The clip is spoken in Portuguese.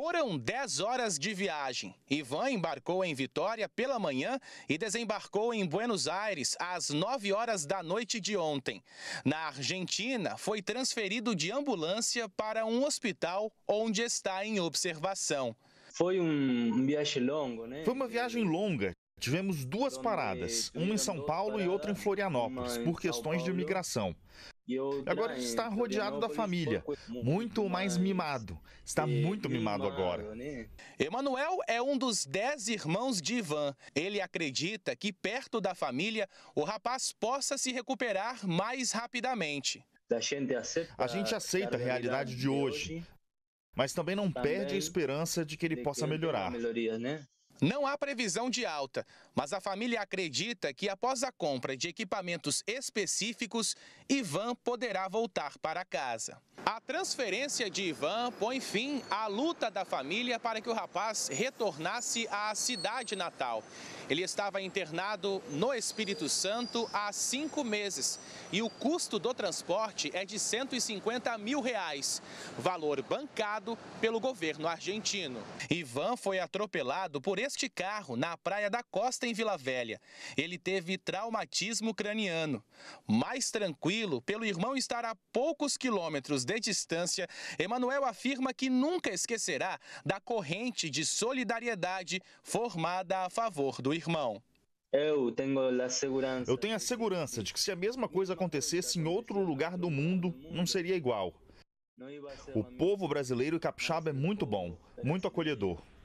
Foram 10 horas de viagem. Ivan embarcou em Vitória pela manhã e desembarcou em Buenos Aires às 9 horas da noite de ontem. Na Argentina, foi transferido de ambulância para um hospital onde está em observação. Foi um viagem longo, né? Foi uma viagem longa. Tivemos duas paradas, uma em São Paulo e outra em Florianópolis, por questões de imigração. Eu, agora está ah, é, rodeado da família, muito mais mimado. Está muito mimado agora. Né? Emanuel é um dos dez irmãos de Ivan. Ele acredita que perto da família o rapaz possa se recuperar mais rapidamente. A gente aceita a realidade de hoje, mas também não perde a esperança de que ele possa melhorar. Não há previsão de alta, mas a família acredita que após a compra de equipamentos específicos, Ivan poderá voltar para casa. A transferência de Ivan põe fim à luta da família para que o rapaz retornasse à cidade natal. Ele estava internado no Espírito Santo há cinco meses e o custo do transporte é de 150 mil reais, valor bancado pelo governo argentino. Ivan foi atropelado por este carro na Praia da Costa, em Vila Velha. Ele teve traumatismo craniano. Mais tranquilo, pelo irmão estar a poucos quilômetros de distância, Emanuel afirma que nunca esquecerá da corrente de solidariedade formada a favor do irmão. Eu tenho a segurança. Eu tenho a segurança de que se a mesma coisa acontecesse em outro lugar do mundo, não seria igual. O povo brasileiro e capixaba é muito bom, muito acolhedor.